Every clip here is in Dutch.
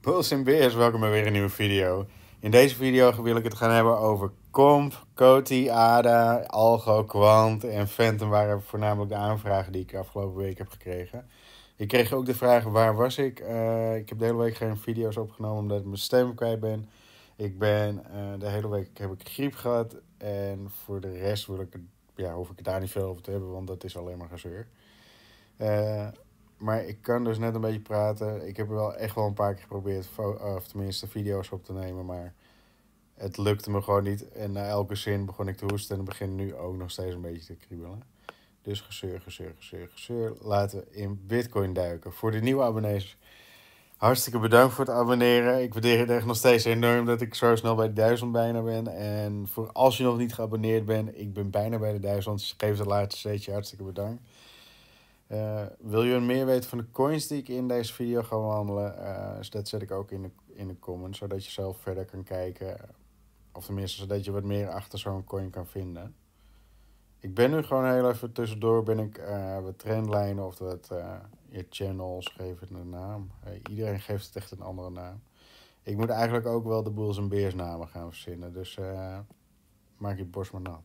Puls en Beers, welkom bij weer een nieuwe video. In deze video wil ik het gaan hebben over Comp, Coti, ADA, Algo, Quant en Phantom waren voornamelijk de aanvragen die ik afgelopen week heb gekregen. Ik kreeg ook de vraag waar was ik. Eh, ik heb de hele week geen video's opgenomen omdat ik mijn stem kwijt ben. Ik ben eh, de hele week heb ik griep gehad en voor de rest wil ik, ja, hoef ik het daar niet veel over te hebben, want dat is alleen maar gezeur. Uh, maar ik kan dus net een beetje praten. Ik heb er wel echt wel een paar keer geprobeerd, of tenminste video's op te nemen, maar het lukte me gewoon niet. En na elke zin begon ik te hoesten en begin nu ook nog steeds een beetje te kriebelen. Dus gezeur, gezeur, gezeur, gezeur. Laten we in Bitcoin duiken. Voor de nieuwe abonnees, hartstikke bedankt voor het abonneren. Ik waardeer het echt nog steeds enorm dat ik zo snel bij de duizend bijna ben. En voor als je nog niet geabonneerd bent, ik ben bijna bij de duizend, Dus geef het laatste steeds hartstikke bedankt. Eh, wil je meer weten van de coins die ik in deze video ga wandelen? Eh, dat zet ik ook in de, in de comments, zodat je zelf verder kan kijken. Of tenminste, zodat je wat meer achter zo'n coin kan vinden. Ik ben nu gewoon heel even tussendoor, ben ik uh, wat trendlijnen of wat je channels geven een naam. iedereen geeft het echt een andere naam. Ik moet eigenlijk ook wel de boels en beers namen gaan verzinnen, dus maak je borst maar nat.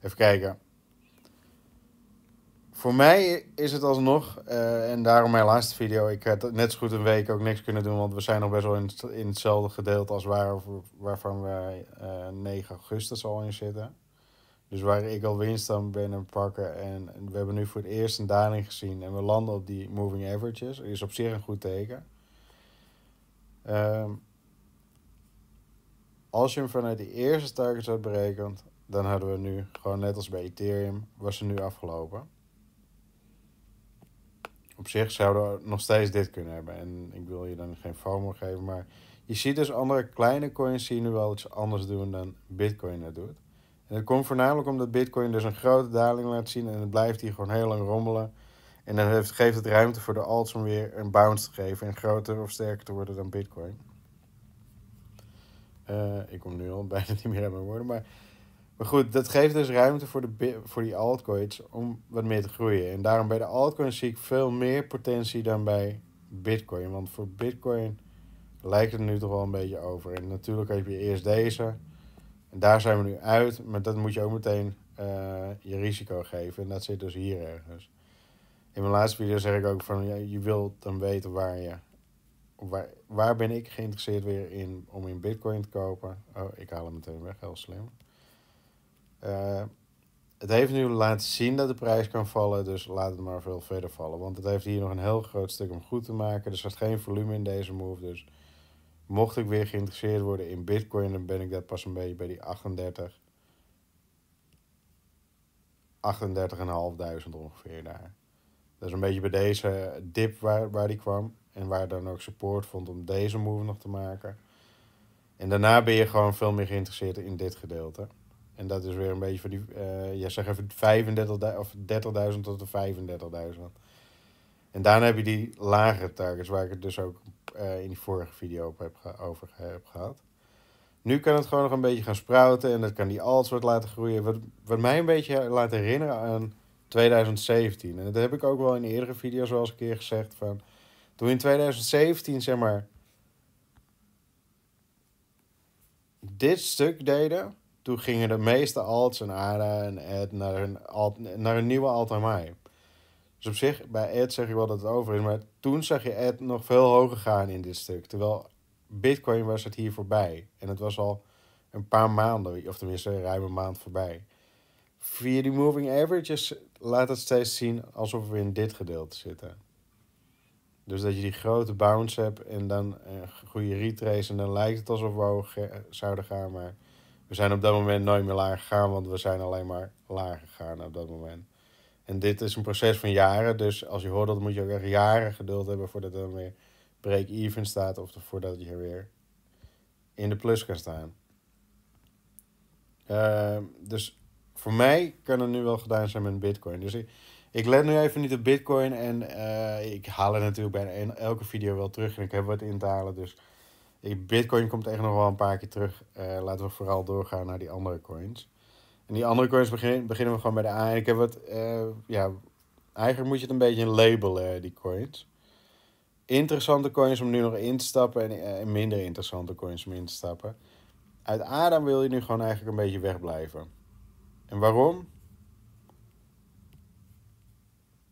Even kijken voor mij is het alsnog, eh, en daarom mijn laatste video. Ik had net zo goed een week ook niks kunnen doen, want we zijn nog best wel in, in hetzelfde gedeelte als waar, waarvan we uh, 9 augustus al in zitten. Dus waar ik al winst aan ben en pakken. En we hebben nu voor het eerst een daling gezien. En we landen op die moving averages. Dat Is op zich een goed teken. Ehm, als je hem vanuit die eerste targets had berekend, dan hadden we nu gewoon net als bij Ethereum, was ze nu afgelopen op zich zouden nog steeds dit kunnen hebben. En ik wil je dan geen FOMO geven, maar je ziet dus andere kleine coins zien nu wel iets anders doen dan Bitcoin dat doet. En dat komt voornamelijk omdat Bitcoin dus een grote daling laat zien en het blijft hier gewoon heel lang rommelen. En dan heeft, geeft het ruimte voor de alts om weer een bounce te geven en groter of sterker te worden dan Bitcoin. Eh, ik kom nu al bijna niet meer aan mijn woorden, maar maar goed, dat geeft dus ruimte voor, de, voor die altcoins om wat meer te groeien. En daarom bij de altcoins zie ik veel meer potentie dan bij Bitcoin. Want voor Bitcoin lijkt het nu toch wel een beetje over. En natuurlijk heb je eerst deze. En daar zijn we nu uit. Maar dat moet je ook meteen eh, je risico geven. En dat zit dus hier ergens. In mijn laatste video zeg ik ook van ja, je wilt dan weten waar je. Waar, waar ben ik geïnteresseerd weer in om in bitcoin te kopen? Oh, ik haal hem meteen weg, heel slim. Eh, het heeft nu laten zien dat de prijs kan vallen, dus laat het maar veel verder vallen. Want het heeft hier nog een heel groot stuk om goed te maken. Er zat geen volume in deze move, dus mocht ik weer geïnteresseerd worden in Bitcoin, dan ben ik dat pas een beetje bij die 38. 38.500 ongeveer daar. Dat is een beetje bij deze dip waar, waar die kwam. En waar dan ook support vond om deze move nog te maken. En daarna ben je gewoon veel meer geïnteresseerd in dit gedeelte. En dat is weer een beetje van die. Uh, ja, zegt even 35 of 30.000 tot de 35.000. En daarna heb je die lagere targets, waar ik het dus ook eh, in die vorige video op heb over heb gehad. Nu kan het gewoon nog een beetje gaan spruiten en dat kan die alts wat laten groeien. Wat, mij een beetje laat herinneren aan 2017. En dat heb ik ook wel in eerdere video's zoals een keer gezegd. Van, toen in 2017 zeg maar dit stuk deden, toen gingen de meeste alts en Ada en Ed naar een naar een nieuwe alt aan Dus op zich, bij Ed zeg ik wel dat het over is. Maar toen zag je Ed nog veel hoger gaan in dit stuk. Terwijl Bitcoin was het hier voorbij. En het was al een paar maanden, of tenminste een ruime maand voorbij. Via die moving averages laat het steeds zien alsof we in dit gedeelte zitten. Dus dat je die grote bounce hebt en dan een goede retrace. En dan lijkt het alsof we hoog zouden gaan, maar we zijn op dat moment nooit meer laag gegaan, want we zijn alleen maar laag gegaan op dat moment. En dit is een proces van jaren, dus als je hoort dat moet je ook echt jaren geduld hebben voordat er weer break-even staat of voordat je weer in de plus kan staan. Ehm, dus voor mij kan het nu wel gedaan zijn met Bitcoin. Dus ik, let nu even niet op Bitcoin en eh, ik haal het natuurlijk bij elke video wel terug en ik heb wat in te halen. Dus Bitcoin komt echt nog wel een paar keer terug. Eh, laten we vooral doorgaan naar die andere coins. En die andere coins beginnen beginnen we gewoon bij de A. En ik heb wat, eh, ja, eigenlijk moet je het een beetje labelen, eh, die coins. Interessante coins om nu nog in te stappen en, minder interessante coins om in te stappen. Uit Adam wil je nu gewoon eigenlijk een beetje wegblijven. En waarom?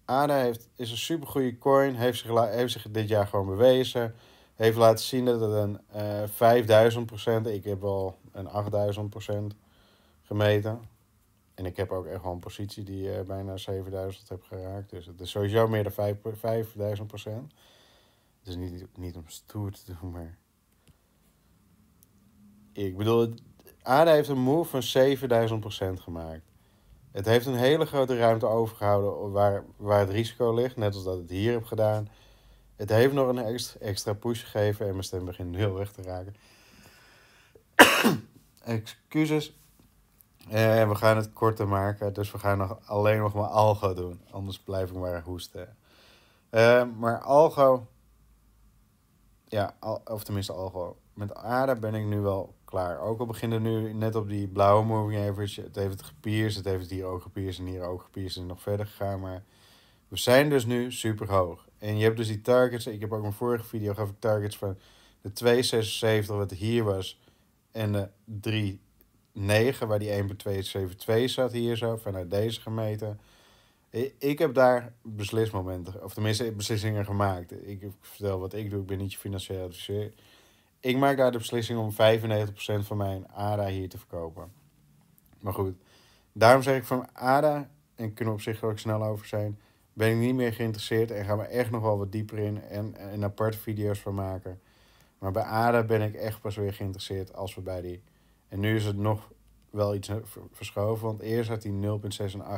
ADA heeft, is een supergoeie coin, heeft zich, heeft zich dit jaar gewoon bewezen heeft laten zien dat het een uh, eh, 5000 ik heb wel een 8000 gemeten. En ik heb ook echt wel een positie die eh, bijna 7000 heb geraakt. Dus het is sowieso meer dan 5000 procent. Dus niet, niet om stoer te doen, maar... Ik bedoel, Aarde heeft een move van 7000 gemaakt. Het heeft een hele grote ruimte overgehouden waar, waar het risico ligt. Net als dat het hier heb gedaan. Het heeft nog een extra push gegeven en mijn stem begint heel weg te raken. Excuses. Eh, we gaan het korter maken, dus we gaan nog alleen nog maar algo doen. Anders blijf ik maar hoesten. Eh, maar algo... Ja, al, of tenminste algo. Met aarde ben ik nu wel klaar. Ook al beginnen nu net op die blauwe moving average. Het heeft het gepierst, het heeft het hier ook gepierst en hier ook gepierst en nog verder gegaan. Maar we zijn dus nu super hoog. En je hebt dus die targets. Ik heb ook mijn vorige video gaf ik targets van de 276 wat hier was. En de 39 waar die 1 272 zat hier zo. Vanuit deze gemeten. Ik heb daar beslismomenten, of tenminste beslissingen gemaakt. Ik vertel wat ik doe, ik ben niet je financieel adviseur. Ik maak daar de beslissing om 95% van mijn ADA hier te verkopen. Maar goed, daarom zeg ik van ADA, en kunnen we op zich wel ook snel over zijn ben ik niet meer geïnteresseerd en gaan we echt nog wel wat dieper in en, en aparte video's van maken. Maar bij ADA ben ik echt pas weer geïnteresseerd als we bij die... En nu is het nog wel iets verschoven, want eerst had hij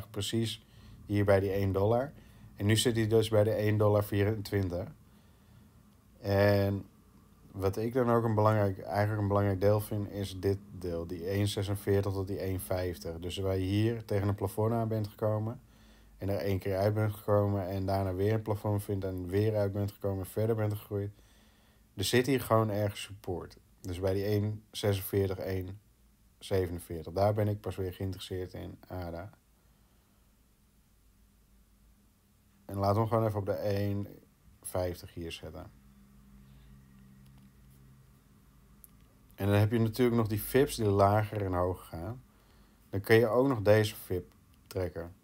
0,68 precies hier bij die 1 dollar. En nu zit hij dus bij de 1,24 dollar En wat ik dan ook een belangrijk, eigenlijk een belangrijk deel vind, is dit deel. Die 1,46 tot die 1,50. Dus waar je hier tegen een plafond aan bent gekomen en er één keer uit bent gekomen en daarna weer een plafond vindt en weer uit bent gekomen en verder bent gegroeid. Er zit hier gewoon ergens support. Dus bij die 1,46, 1,47, daar ben ik pas weer geïnteresseerd in ADA. En laten we hem gewoon even op de 1,50 hier zetten. En dan heb je natuurlijk nog die VIP's die lager en hoger gaan. Dan kun je ook nog deze VIP trekken.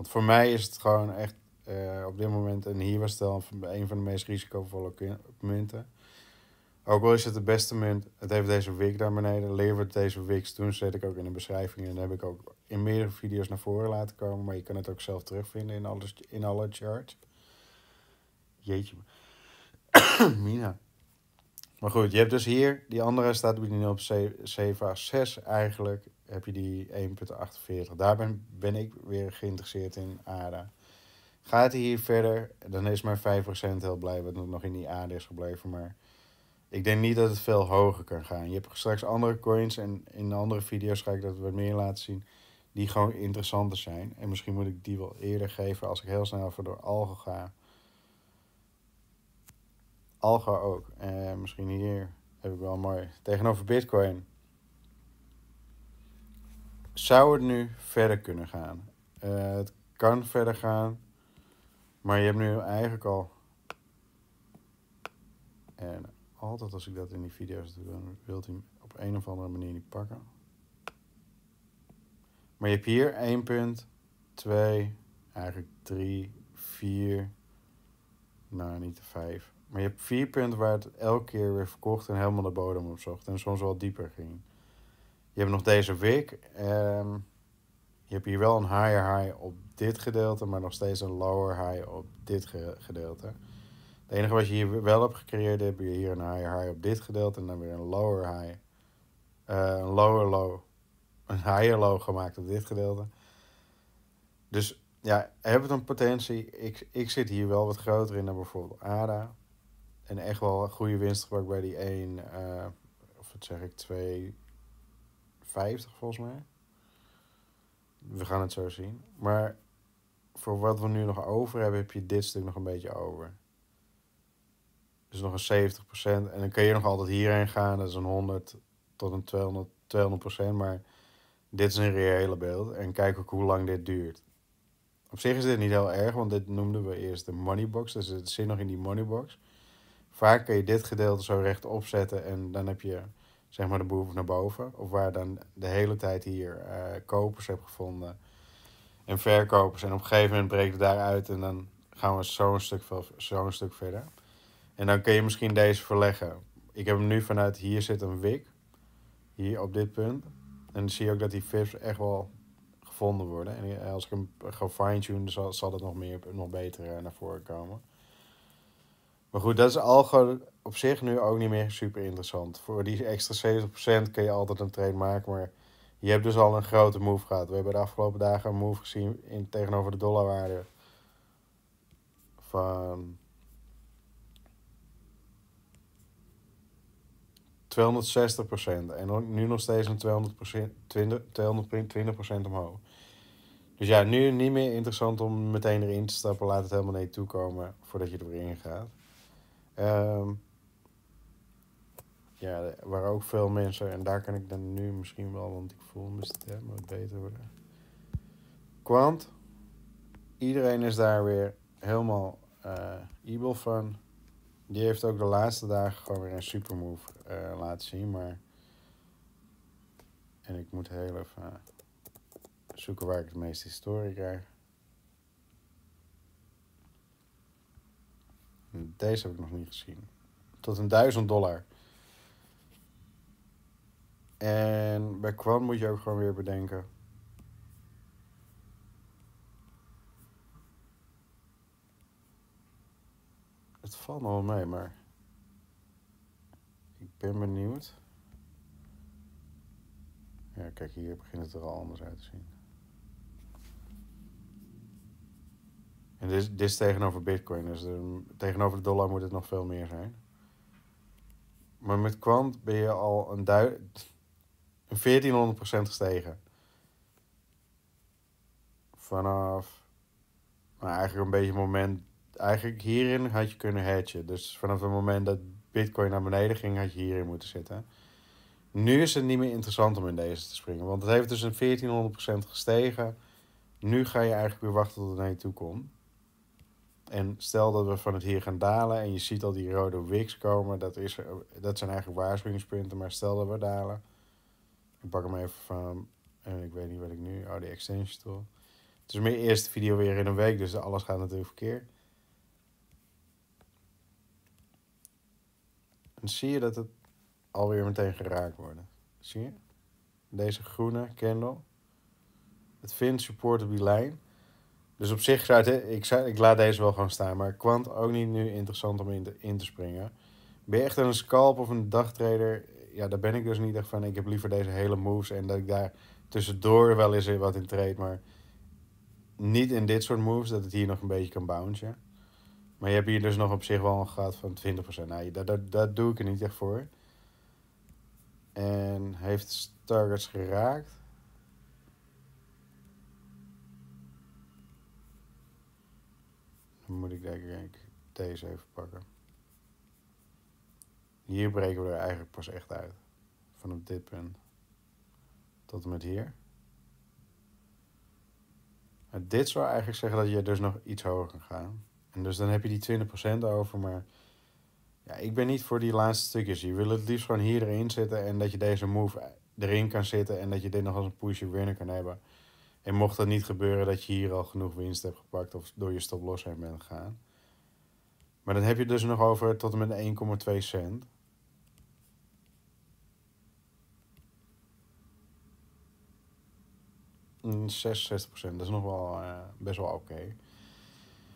Want voor mij is het gewoon echt eh, op dit moment, en hier was het wel een van de meest risicovolle munten. Ook al is het de beste munt, het heeft deze week daar beneden. Levert deze week. toen zet ik ook in de beschrijving en heb ik ook in meerdere video's naar voren laten komen. Maar je kan het ook zelf terugvinden in, alles, in alle charts. Jeetje. Mina. Maar goed, je hebt dus hier, die andere staat op 7 0,76 6 eigenlijk heb je die 1.48. Daar ben, ben ik weer geïnteresseerd in ADA. Gaat hij hier verder, dan is maar 5% heel blij wat nog in die aarde is gebleven. Maar ik denk niet dat het veel hoger kan gaan. Je hebt straks andere coins en in andere video's ga ik dat wat meer laten zien. Die gewoon interessanter zijn. En misschien moet ik die wel eerder geven als ik heel snel even door algen ga. Alga ook. Eh, misschien hier heb ik wel mooi. Tegenover Bitcoin zou het nu verder kunnen gaan? Eh, het kan verder gaan, maar je hebt nu eigenlijk al. En altijd als ik dat in die video's doe, dan wilt hij op een of andere manier niet pakken. Maar je hebt hier 1 punt, 2, eigenlijk 3, 4, nou niet de 5. Maar je hebt vier punten waar het elke keer weer verkocht en helemaal de bodem opzocht. En soms wel dieper ging. Je hebt nog deze week, ehm, je hebt hier wel een higher high op dit gedeelte, maar nog steeds een lower high op dit gedeelte. Het enige wat je hier wel hebt gecreëerd, heb je hier een higher high op dit gedeelte en dan weer een lower high. Eh, een lower low. Een higher low gemaakt op dit gedeelte. Dus ja, heb het een potentie. Ik, ik zit hier wel wat groter in dan bijvoorbeeld ADA. En echt wel een goede winst bij die 1, eh, of wat zeg ik, 2, 50 volgens mij. We gaan het zo zien. Maar voor wat we nu nog over hebben, heb je dit stuk nog een beetje over. Dus nog een 70%. En dan kun je nog altijd hierheen gaan. Dat is een 100 tot een 200, 200%. Maar dit is een reële beeld. En kijk ook hoe lang dit duurt. Op zich is dit niet heel erg, want dit noemden we eerst de moneybox. Dus het zit nog in die moneybox. Vaak kun je dit gedeelte zo rechtop zetten en dan heb je zeg maar de boer naar boven. Of waar dan de hele tijd hier eh, kopers heb gevonden en verkopers. En op een gegeven moment breekt het daaruit en dan gaan we zo'n stuk, zo'n stuk verder. En dan kun je misschien deze verleggen. Ik heb hem nu vanuit hier zit een wik. Hier op dit punt. En dan zie je ook dat die vips echt wel gevonden worden. En eh, als ik hem ga fine-tunen zal, zal dat nog, meer, nog beter eh, naar voren komen. Maar goed, dat is algo op zich nu ook niet meer super interessant. Voor die extra 70% kun je altijd een trade maken. Maar je hebt dus al een grote move gehad. We hebben de afgelopen dagen een move gezien in, tegenover de dollarwaarde. Van 260% en nu nog steeds een 200%, 20, 220% omhoog. Dus ja, nu niet meer interessant om meteen erin te stappen. Laat het helemaal nee toekomen voordat je er weer in gaat. Ehm, ja, waar ook veel mensen. En daar kan ik dan nu misschien wel, want ik voel me stem wat beter worden. Quant Iedereen is daar weer helemaal uh, evil van. Die heeft ook de laatste dagen gewoon weer een supermove uh, laten zien. Maar... En ik moet heel even eh, zoeken waar ik het meeste historie krijg. Deze heb ik nog niet gezien. Tot een duizend dollar. En bij Kwan moet je ook gewoon weer bedenken. Het valt nog wel mee, maar ik ben benieuwd. Ja, kijk, hier begint het er al anders uit te zien. En dit, dit is tegenover Bitcoin. Dus ehm, tegenover de dollar moet het nog veel meer zijn. Maar met kwant ben je al een, een 1400% gestegen. Vanaf. Nou, eigenlijk een beetje het moment. Eigenlijk hierin had je kunnen hatchen. Dus vanaf het moment dat Bitcoin naar beneden ging, had je hierin moeten zitten. Nu is het niet meer interessant om in deze te springen. Want het heeft dus een 1400% gestegen. Nu ga je eigenlijk weer wachten tot het naar je toe komt. En stel dat we van het hier gaan dalen en je ziet al die rode wicks komen, dat, is, dat zijn eigenlijk waarschuwingspunten, maar stel dat we dalen. Ik pak hem even van, en eh, ik weet niet wat ik nu, oh die extension tool. Het is mijn eerste video weer in een week, dus alles gaat natuurlijk verkeerd. En zie je dat het alweer meteen geraakt wordt. Zie je? Deze groene candle. Het vindt support op die lijn. Dus op zich zou ik, zou, ik laat deze wel gewoon staan, maar kwant ook niet nu interessant om in te, in te springen. Ben je echt een scalp of een dagtrader? Ja, daar ben ik dus niet echt van. Ik heb liever deze hele moves en dat ik daar tussendoor wel eens wat in trade, maar niet in dit soort moves, dat het hier nog een beetje kan bouncen. Maar je hebt hier dus nog op zich wel een gat van 20%. Nou, dat, dat, dat doe ik er niet echt voor. En heeft targets geraakt? moet ik denk ik deze even pakken. Hier breken we er eigenlijk pas echt uit. Van op dit punt. Tot en met hier. Maar dit zou eigenlijk zeggen dat je dus nog iets hoger kan gaan. En dus dan heb je die 20% over, maar... Ja, ik ben niet voor die laatste stukjes. Je wil het liefst gewoon hier erin zitten en dat je deze move erin kan zitten en dat je dit nog als een pushje winner kan hebben. En mocht dat niet gebeuren dat je hier al genoeg winst hebt gepakt of door je stop los heen bent gegaan. Maar dan heb je dus nog over tot en met 1,2 cent. Mm, 66%, dat is nog wel eh, best wel oké.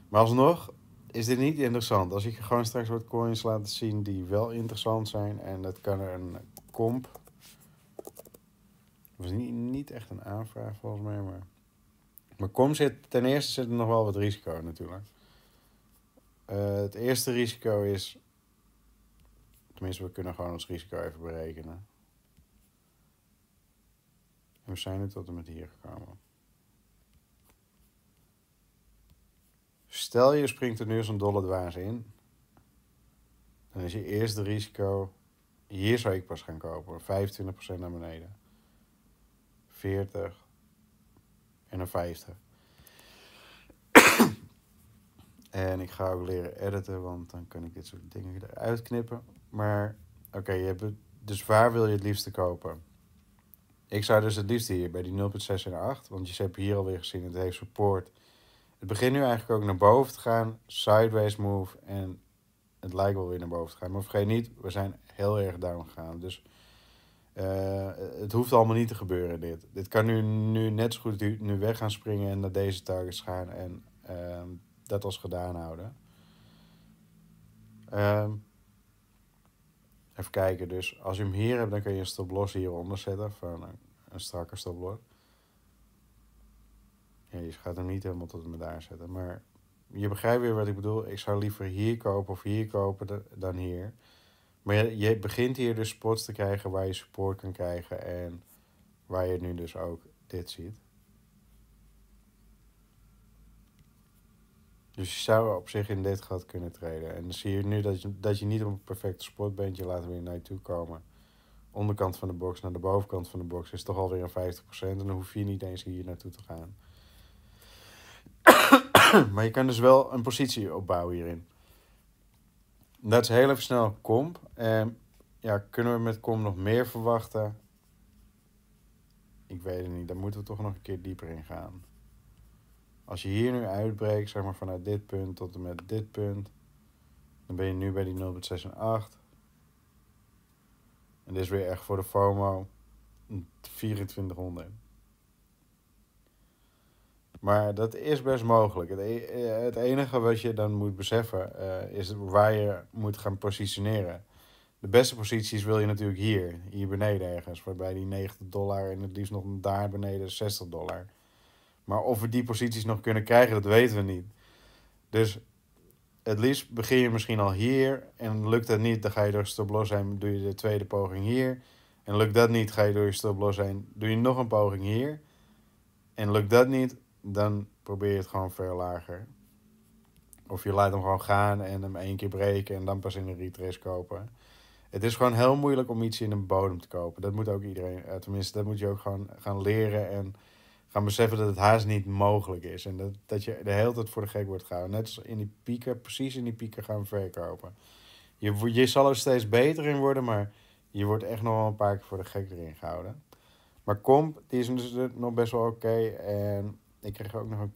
Maar alsnog is dit niet interessant. Als ik je gewoon straks wat coins laat zien die wel interessant zijn en dat kan er een comp was niet, niet echt een aanvraag volgens mij, maar... Maar kom zit, ten eerste zit er nog wel wat risico natuurlijk. Eh, het eerste risico is... Tenminste, we kunnen gewoon ons risico even berekenen. we zijn nu tot en met hier gekomen. Stel je springt er nu zo'n dolle dwaas in. Dan is je eerste risico... Hier zou ik pas gaan kopen. 25% naar beneden. 40 en een 50. en ik ga ook leren editen, want dan kan ik dit soort dingen eruit knippen. Maar oké, je hebt dus waar wil je het liefste kopen? Ik zou dus het liefste hier bij die 0.6 en 8, want je hebt hier alweer gezien, het heeft support. Het begint nu eigenlijk ook naar boven te gaan, sideways move en het lijkt wel weer naar boven te gaan. Maar vergeet niet, we zijn heel erg down gegaan. Dus eh, het hoeft allemaal niet te gebeuren dit. Dit kan nu, nu net zo goed nu weg gaan springen en naar deze targets gaan en ehm, dat als gedaan houden. Ehm, even kijken, dus als je hem hier hebt, dan kun je een stoploss hieronder zetten. Van een, een strakke stoploss. je gaat hem niet helemaal tot me daar zetten, maar je begrijpt weer wat ik bedoel. Ik zou liever hier kopen of hier kopen dan hier. Maar je begint hier dus spots te krijgen waar je support kan krijgen en waar je nu dus ook dit ziet. Dus je zou op zich in dit gat kunnen treden. En dan zie je nu dat je, dat je niet op een perfecte spot bent. Je laat weer naar je toe komen. Onderkant van de box naar de bovenkant van de box is toch alweer een 50%. En dan hoef je niet eens hier naartoe te gaan. maar je kan dus wel een positie opbouwen hierin. Dat is heel even snel komp En ehm, ja, kunnen we met kom nog meer verwachten? Ik weet het niet. Daar moeten we toch nog een keer dieper in gaan. Als je hier nu uitbreekt, zeg maar vanuit dit punt tot en met dit punt. Dan ben je nu bij die 0,68. en En dit is weer echt voor de FOMO 2400. Maar dat is best mogelijk. Het, e-, eh, het enige wat je dan moet beseffen eh, is waar je moet gaan positioneren. De beste posities wil je natuurlijk hier, hier beneden ergens. Waarbij die 90 dollar en het liefst nog daar beneden 60 dollar. Maar of we die posities nog kunnen krijgen, dat weten we niet. Dus het liefst begin je misschien al hier. En lukt dat niet, dan ga je door stop zijn, heen, doe je de tweede poging hier. En lukt dat niet, ga je door je stop heen, doe je nog een poging hier. En lukt dat niet, dan probeer je het gewoon veel lager. Of je laat hem gewoon gaan en hem één keer breken en dan pas in een retrace kopen. Het is gewoon heel moeilijk om iets in een bodem te kopen. Dat moet ook iedereen, eh, tenminste, dat moet je ook gewoon gaan leren en gaan beseffen dat het haast niet mogelijk is. En dat, dat je de hele tijd voor de gek wordt gehouden. Net als in die pieken, precies in die pieken gaan verkopen. Je, je zal er steeds beter in worden, maar je wordt echt nog wel een paar keer voor de gek erin gehouden. Maar Comp, die is dus, dus nog best wel oké. En ik kreeg ook nog een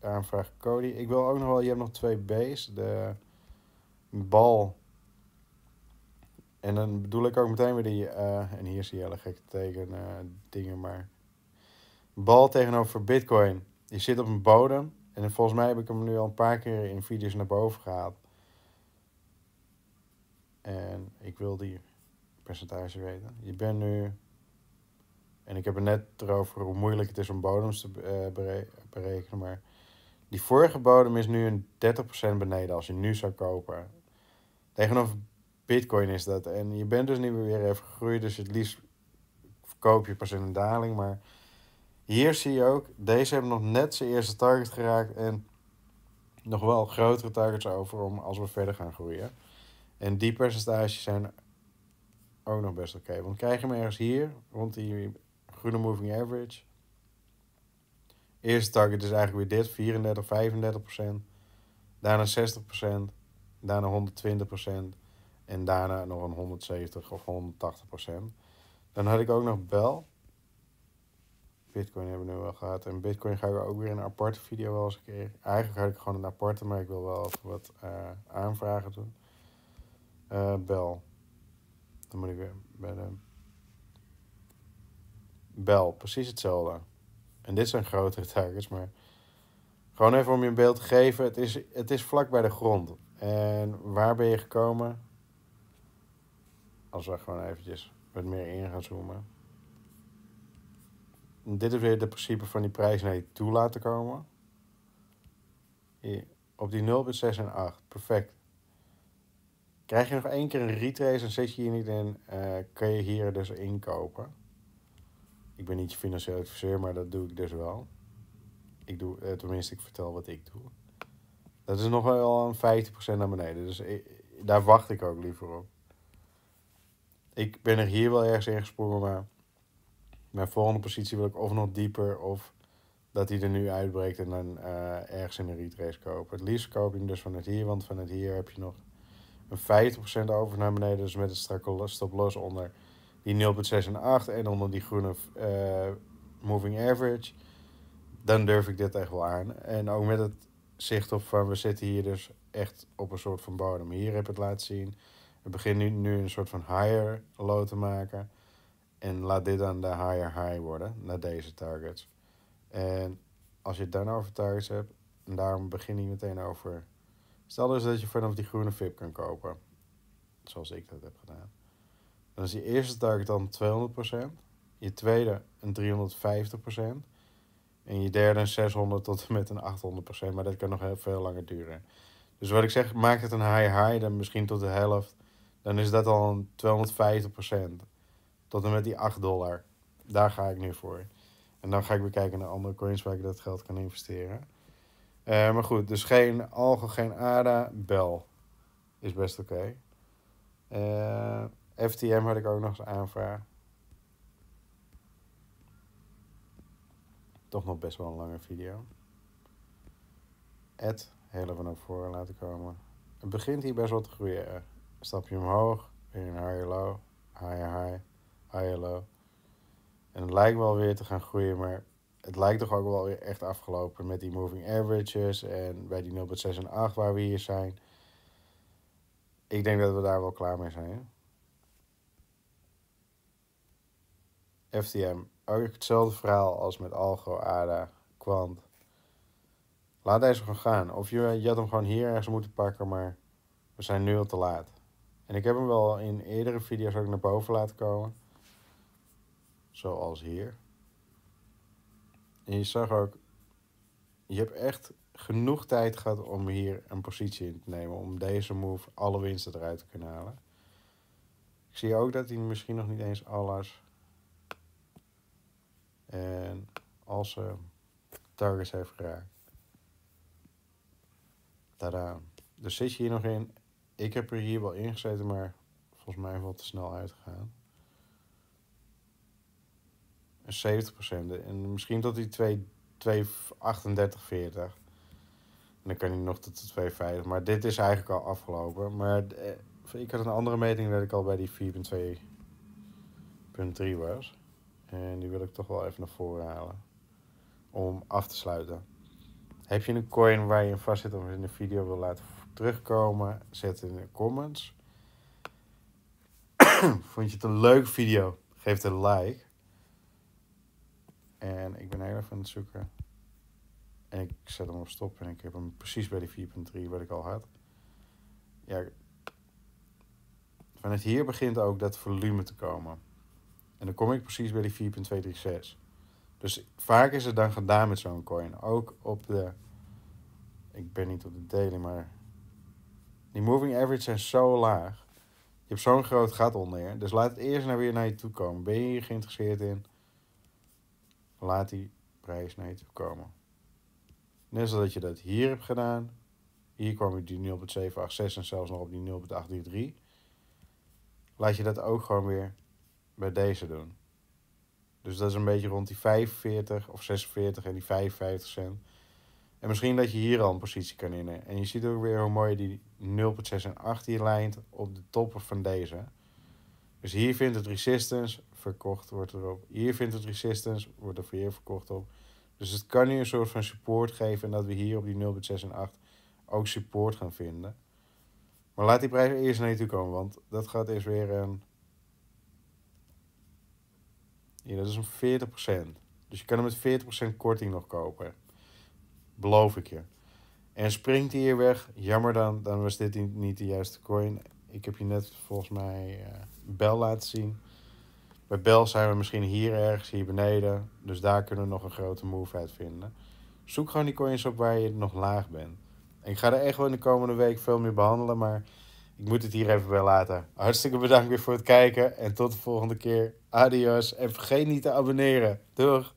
aanvraag. Cody, ik wil ook nog wel... Je hebt nog twee B's. De bal. En dan bedoel ik ook meteen weer die... Eh, en hier zie je alle gekke teken, eh, dingen, maar... Bal tegenover bitcoin. Je zit op een bodem. En volgens mij heb ik hem nu al een paar keer in video's naar boven gehaald. En ik wil die percentage weten. Je bent nu en ik heb het net erover hoe moeilijk het is om bodems te eh, berekenen. Maar die vorige bodem is nu een 30% beneden als je nu zou kopen. Tegenover Bitcoin is dat. En je bent dus niet meer even gegroeid. Dus het liefst koop je pas in een daling. Maar hier zie je ook, deze hebben nog net zijn eerste target geraakt. En nog wel grotere targets over om als we verder gaan groeien. En die percentages zijn ook nog best oké. Want krijg je hem ergens hier, rond die groene moving average. Eerste target is eigenlijk weer dit, 34, 35 procent. Daarna 60 procent. Daarna 120 procent. En daarna nog een 170 of 180 procent. Dan had ik ook nog Bel. Bitcoin hebben we nu wel gehad. En Bitcoin ga ik ook weer in een aparte video wel eens een keer. Eigenlijk had ik gewoon een aparte, maar ik wil wel even wat eh, aanvragen doen. Uh, Bel. Dan moet ik weer bij de bel. Precies hetzelfde. En dit zijn grotere targets, maar... Gewoon even om je een beeld te geven. Het is, het is vlak bij de grond. En waar ben je gekomen? Als we gewoon eventjes wat meer in gaan zoomen. dit is weer het principe van die prijs naar je toe laten komen. Hier, op die 0,6 en 8. Perfect. Krijg je nog één keer een retrace en zit je hier niet in, eh, kun je hier dus inkopen ik ben niet je financieel adviseur, maar dat doe ik dus wel. Ik doe, eh, tenminste, ik vertel wat ik doe. Dat is nog wel een 50% naar beneden. Dus daar wacht ik ook liever op. Ik ben er hier wel ergens in gesprongen, maar mijn volgende positie wil ik of nog dieper of dat hij er nu uitbreekt en dan eh, ergens in een retrace kopen. Het liefst koop je hem dus vanuit hier, want vanuit hier heb je nog een 50% over naar beneden. Dus met het strakke stop los onder die 0,6 en 8 en onder die groene eh, moving average, dan durf ik dit echt wel aan. En ook met het zicht op van we zitten hier dus echt op een soort van bodem. Hier heb ik het laten zien. We beginnen nu, nu een soort van higher low te maken. En laat dit dan de higher high worden, naar deze targets. En als je het dan over targets hebt, en daarom begin ik meteen over. Stel dus dat je vanaf die groene VIP kan kopen, zoals ik dat heb gedaan. Dan is je eerste dag dan 200%, je tweede een 350% en je derde een 600 tot en met een 800%, maar dat kan nog heel veel langer duren. Dus wat ik zeg, maak het een high-high, dan misschien tot de helft, dan is dat al een 250%, tot en met die 8 dollar. Daar ga ik nu voor. En dan ga ik bekijken naar andere coins waar ik dat geld kan investeren. Eh, maar goed, dus geen algo, geen ADA, bel. Is best oké. Okay. Eh, FTM had ik ook nog eens aanvraag. Toch nog best wel een lange video. Ed, hele van ook voor laten komen. Het begint hier best wel te groeien. stapje omhoog, weer een higher low, higher high, low. En het lijkt wel weer te gaan groeien, maar het lijkt toch ook wel weer echt afgelopen met die moving averages en bij die 0,6 en 8 waar we hier zijn. Ik denk dat we daar wel klaar mee zijn. FTM. Ook hetzelfde verhaal als met Algo, ADA, Quant. Laat deze gewoon gaan. Of je, je had hem gewoon hier ergens moeten pakken, maar we zijn nu al te laat. En ik heb hem wel in eerdere video's ook naar boven laten komen. Zoals hier. En je zag ook, je hebt echt genoeg tijd gehad om hier een positie in te nemen. Om deze move alle winsten eruit te kunnen halen. Ik zie ook dat hij misschien nog niet eens alles en als ze targets heeft geraakt. Tada. Dus zit je hier nog in. Ik heb er hier wel ingezeten, maar volgens mij wel te snel uitgegaan. 70%. En misschien tot die 2, 40. En dan kan hij nog tot de 250. Maar dit is eigenlijk al afgelopen. Maar eh, ik had een andere meting dat ik al bij die 4.2.3 was. En die wil ik toch wel even naar voren halen. Om af te sluiten. Heb je een coin waar je in vast zit of in de video wil laten terugkomen? Zet het in de comments. Vond je het een leuke video? Geef het een like. En ik ben heel even aan het zoeken. En ik zet hem op stop en ik heb hem precies bij die 4.3 wat ik al had. Ja, vanuit hier begint ook dat volume te komen. En dan kom ik precies bij die 4.236. Dus vaak is het dan gedaan met zo'n coin. Ook op de... Ik ben niet op de daily, maar... Die moving average zijn zo laag. Je hebt zo'n groot gat onder. Dus laat het eerst naar weer naar je toe komen. Ben je hier geïnteresseerd in? Laat die prijs naar je toe komen. Net zoals dat je dat hier hebt gedaan. Hier kwam je die 0.786 en zelfs nog op die 0.833. Laat je dat ook gewoon weer bij deze doen. Dus dat is een beetje rond die 45 of 46 en die 55 cent. En misschien dat je hier al een positie kan innen. En je ziet ook weer hoe mooi die 0.6 en 8 hier lijnt op de toppen van deze. Dus hier vindt het resistance, verkocht wordt erop. Hier vindt het resistance, wordt er weer verkocht op. Dus het kan nu een soort van support geven. En dat we hier op die 0.6 en 8 ook support gaan vinden. Maar laat die prijs eerst naar je toe komen. Want dat gaat eerst weer een ja, dat is een 40%. Dus je kan hem met 40% korting nog kopen. Beloof ik je. En springt hij hier weg, jammer dan, dan was dit niet de juiste coin. Ik heb je net volgens mij uh, Bel laten zien. Bij Bel zijn we misschien hier ergens, hier beneden. Dus daar kunnen we nog een grote move uit vinden. Zoek gewoon die coins op waar je nog laag bent. En ik ga er echt wel in de komende week veel meer behandelen, maar ik moet het hier even bij laten. Hartstikke bedankt weer voor het kijken en tot de volgende keer. Adios en vergeet niet te abonneren. Doeg!